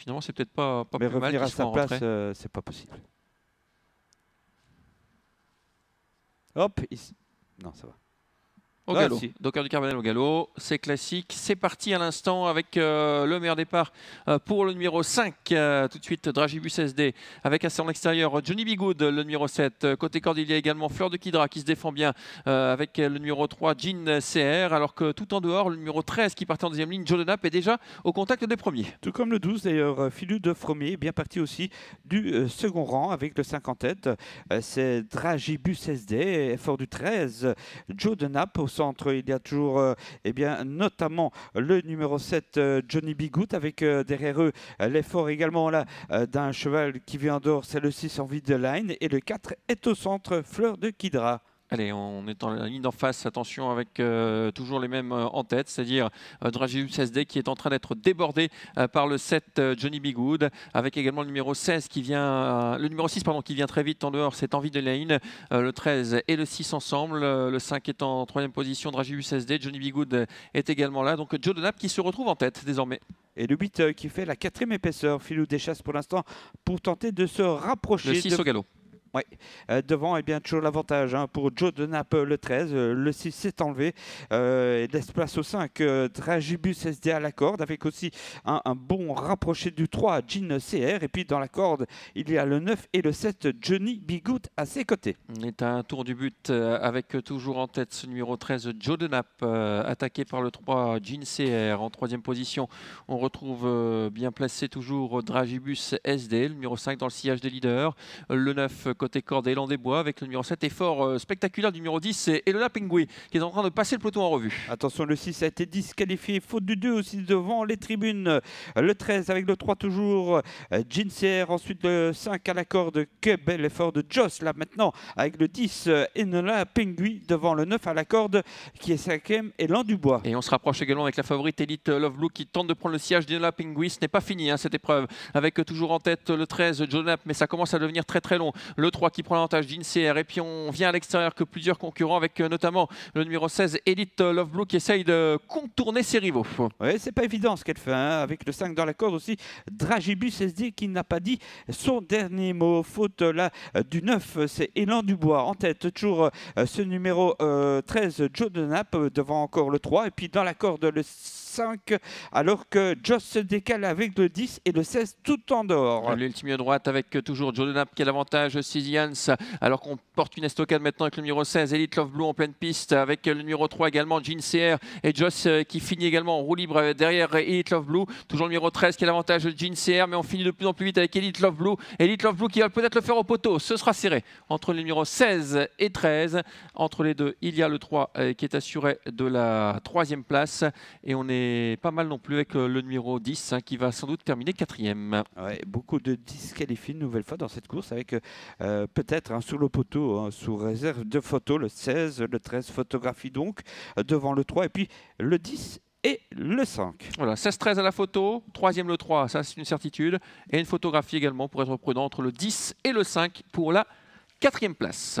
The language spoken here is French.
Finalement, c'est peut-être pas, pas Mais revenir à sa place, euh, c'est pas possible. Hop, ici. Non, ça va au Docker du Carbonel au galop, c'est classique. C'est parti à l'instant avec euh, le meilleur départ euh, pour le numéro 5. Euh, tout de suite, Dragibus SD avec à son extérieur Johnny Bigood, le numéro 7. Côté cordillère également Fleur de Kidra qui se défend bien avec le numéro 3, Jean CR. Alors que tout en dehors, le numéro 13 qui part en deuxième ligne, Joe Nap est déjà au contact des premiers. Tout comme le 12 d'ailleurs, Philu de Fromier bien parti aussi du second rang avec le 5 en tête. c'est Dragibus SD, fort du 13, Joe Nap au il y a toujours, euh, eh bien, notamment le numéro 7, euh, Johnny Bigout, avec euh, derrière eux l'effort également là d'un cheval qui vient dehors, c'est le 6 en vide line. Et le 4 est au centre, Fleur de Kidra. Allez, on est en ligne d'en face, attention avec euh, toujours les mêmes euh, en tête, c'est-à-dire euh, Dragius SD qui est en train d'être débordé euh, par le 7 Johnny Bigood, avec également le numéro 16 qui vient, le numéro 6 qui vient très vite en dehors, c'est envie de lane, le 13 et le 6 ensemble, le 5 est en troisième position, Dragius SD, Johnny Bigood est également là, donc Joe Donap qui se retrouve en tête désormais. Et le 8 qui fait la quatrième épaisseur, Philou chasses pour l'instant, pour tenter de se rapprocher. Le 6 au galop ouais euh, devant, est eh bien, toujours l'avantage hein, pour Joe de Nap le 13. Euh, le 6 s'est enlevé. Euh, et laisse place au 5. Dragibus SD à la corde, avec aussi un, bon rapproché du 3, Jean CR. Et puis dans la corde, il y a le 9 et le 7, Johnny Bigout à ses côtés. on est un tour du but avec toujours en tête ce numéro 13, Joe de attaqué par le 3, Jean CR. En troisième position, on retrouve bien placé toujours Dragibus SD, le numéro 5 dans le sillage des leaders. Le 9, côté Cordélan des Bois avec le numéro 7. Effort euh, spectaculaire du numéro 10, c'est Elona Pingui qui est en train de passer le peloton en revue. Attention, le 6 a été disqualifié, faute du 2 aussi devant les tribunes. Le 13 avec le 3 toujours, Ginsier. Euh, Ensuite le 5 à la corde, que bel effort de Joss là maintenant avec le 10, euh, Elola Pingui devant le 9 à la corde qui est 5ème, du Bois. Et on se rapproche également avec la favorite Elite Love Blue qui tente de prendre le siège d'Enola Pingui. Ce n'est pas fini hein, cette épreuve avec toujours en tête le 13, Jonap, mais ça commence à devenir très très long. Le 3 qui prend l'avantage d'INCR. Et puis on vient à l'extérieur que plusieurs concurrents, avec euh, notamment le numéro 16, Elite Love Blue, qui essaye de contourner ses rivaux. Oui, c'est pas évident ce qu'elle fait. Hein, avec le 5 dans la corde aussi, Dragibus SD qui n'a pas dit son dernier mot. Faute là du 9, c'est Élan Dubois en tête. Toujours euh, ce numéro 13, euh, Joe Denap, devant encore le 3. Et puis dans la corde, le 6 alors que Joss se décale avec le 10 et le 16 tout en dehors. L'ultime droite avec toujours Jordan App qui a l'avantage, Sizians, alors qu'on porte une estocade maintenant avec le numéro 16, Elite Love Blue en pleine piste, avec le numéro 3 également, Jean CR et Joss euh, qui finit également en roue libre euh, derrière Elite Love Blue, toujours le numéro 13 qui a l'avantage, Jean CR, mais on finit de plus en plus vite avec Elite Love Blue. Elite Love Blue qui va peut-être le faire au poteau, ce sera serré entre le numéro 16 et 13. Entre les deux, il y a le 3 euh, qui est assuré de la troisième place et on est pas mal non plus avec euh, le numéro 10 hein, qui va sans doute terminer quatrième. beaucoup de disqualifiés une nouvelle fois dans cette course avec euh, peut-être un hein, sous le poteau, hein, sous réserve de photos, le 16, le 13, photographie donc, euh, devant le 3 et puis le 10 et le 5. Voilà, 16-13 à la photo, troisième le 3, ça c'est une certitude, et une photographie également pour être prudent entre le 10 et le 5 pour la quatrième place.